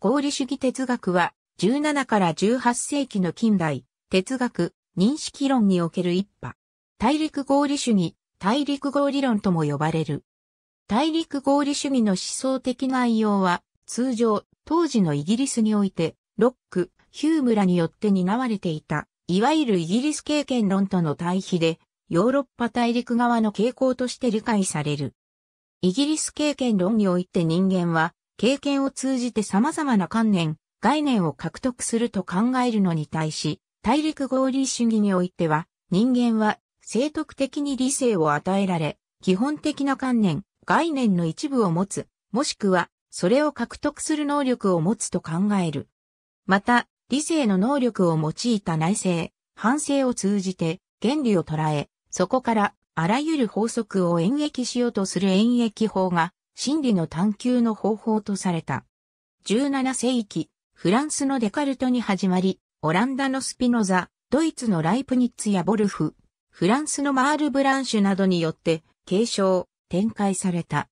合理主義哲学は、17から18世紀の近代、哲学、認識論における一派。大陸合理主義、大陸合理論とも呼ばれる。大陸合理主義の思想的内容は、通常、当時のイギリスにおいて、ロック、ヒュームらによって担われていた、いわゆるイギリス経験論との対比で、ヨーロッパ大陸側の傾向として理解される。イギリス経験論において人間は、経験を通じて様々な観念、概念を獲得すると考えるのに対し、大陸合理主義においては、人間は生徳的に理性を与えられ、基本的な観念、概念の一部を持つ、もしくは、それを獲得する能力を持つと考える。また、理性の能力を用いた内省、反省を通じて、原理を捉え、そこから、あらゆる法則を演繹しようとする演繹法が、真理の探求の方法とされた。17世紀、フランスのデカルトに始まり、オランダのスピノザ、ドイツのライプニッツやボルフ、フランスのマール・ブランシュなどによって継承、展開された。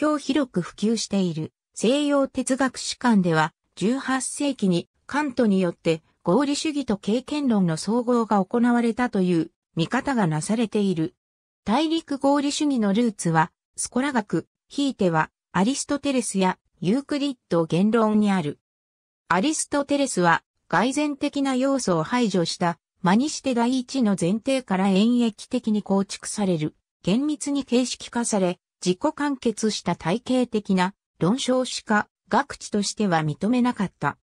今日広く普及している西洋哲学史観では18世紀にカントによって合理主義と経験論の総合が行われたという見方がなされている。大陸合理主義のルーツはスコラ学、ひいてはアリストテレスやユークリッド言論にある。アリストテレスは外然的な要素を排除した真にして第一の前提から演繹的に構築される、厳密に形式化され、自己完結した体系的な論証しか学知としては認めなかった。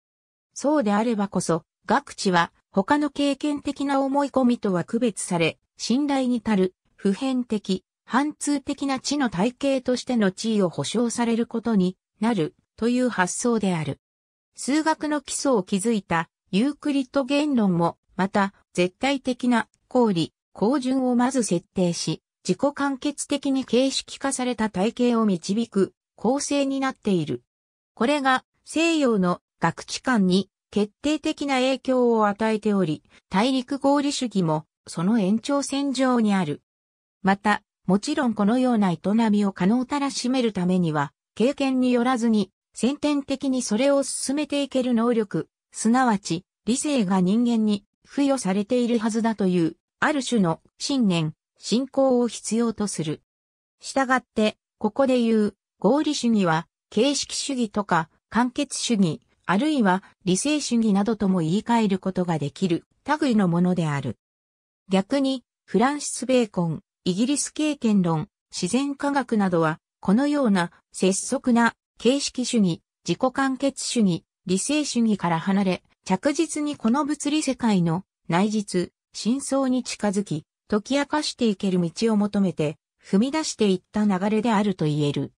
そうであればこそ、学知は他の経験的な思い込みとは区別され、信頼に足る普遍的反通的な地の体系としての地位を保障されることになるという発想である。数学の基礎を築いたユークリット言論も、また絶対的な公理、公順をまず設定し、自己完結的に形式化された体系を導く構成になっている。これが西洋の学知観に決定的な影響を与えており、大陸合理主義もその延長線上にある。また、もちろんこのような営みを可能たらしめるためには、経験によらずに、先天的にそれを進めていける能力、すなわち、理性が人間に付与されているはずだという、ある種の信念、信仰を必要とする。したがって、ここで言う、合理主義は、形式主義とか、完結主義、あるいは理性主義などとも言い換えることができる、類のものである。逆に、フランシス・ベーコン、イギリス経験論、自然科学などは、このような拙速な形式主義、自己完結主義、理性主義から離れ、着実にこの物理世界の内実、真相に近づき、解き明かしていける道を求めて、踏み出していった流れであると言える。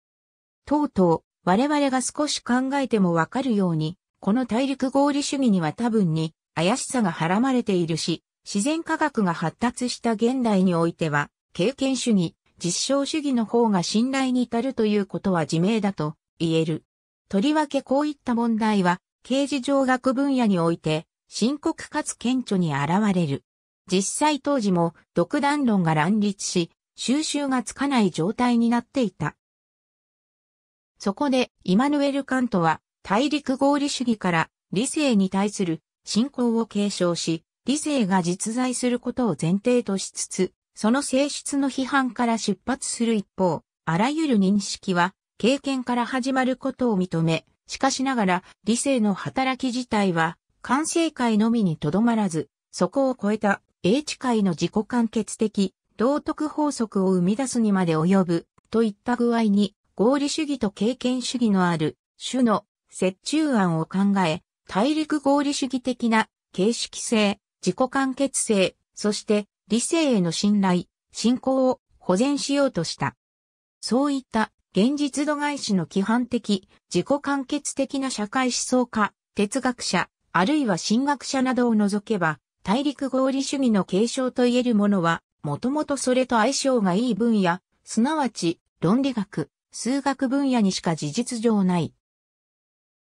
とうとう、我々が少し考えてもわかるように、この大陸合理主義には多分に怪しさがはらまれているし、自然科学が発達した現代においては、経験主義、実証主義の方が信頼に至るということは自明だと言える。とりわけこういった問題は、刑事上学分野において、深刻かつ顕著に現れる。実際当時も独断論が乱立し、収集がつかない状態になっていた。そこで、イマヌエル・カントは、大陸合理主義から理性に対する信仰を継承し、理性が実在することを前提としつつ、その性質の批判から出発する一方、あらゆる認識は経験から始まることを認め、しかしながら理性の働き自体は完成界のみにとどまらず、そこを超えた英知界の自己完結的道徳法則を生み出すにまで及ぶといった具合に合理主義と経験主義のある種の折衷案を考え、大陸合理主義的な形式性、自己完結性、そして理性への信頼、信仰を保全しようとした。そういった現実度外視の規範的、自己完結的な社会思想家、哲学者、あるいは神学者などを除けば、大陸合理主義の継承と言えるものは、もともとそれと相性がいい分野、すなわち、論理学、数学分野にしか事実上ない。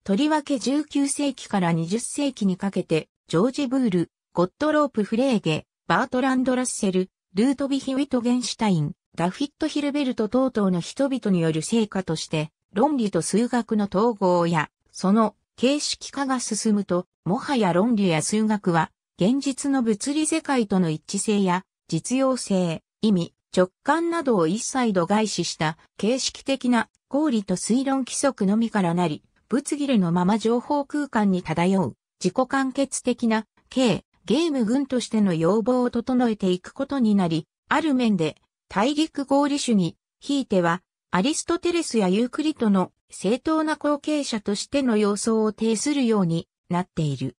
とりわけ19世紀から20世紀にかけて、ジョージ・ブール、ゴッドロープ・フレーゲ、バートランド・ラッセル、ルートヴィヒ・ウィトゲンシュタイン、ダフィット・ヒルベルト等々の人々による成果として、論理と数学の統合や、その形式化が進むと、もはや論理や数学は、現実の物理世界との一致性や、実用性、意味、直感などを一切度外視した形式的な合理と推論規則のみからなり、物切れのまま情報空間に漂う自己完結的な形、ゲーム軍としての要望を整えていくことになり、ある面で、大陸合理主義、ひいては、アリストテレスやユークリトの正当な後継者としての様相を呈するようになっている。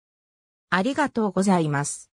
ありがとうございます。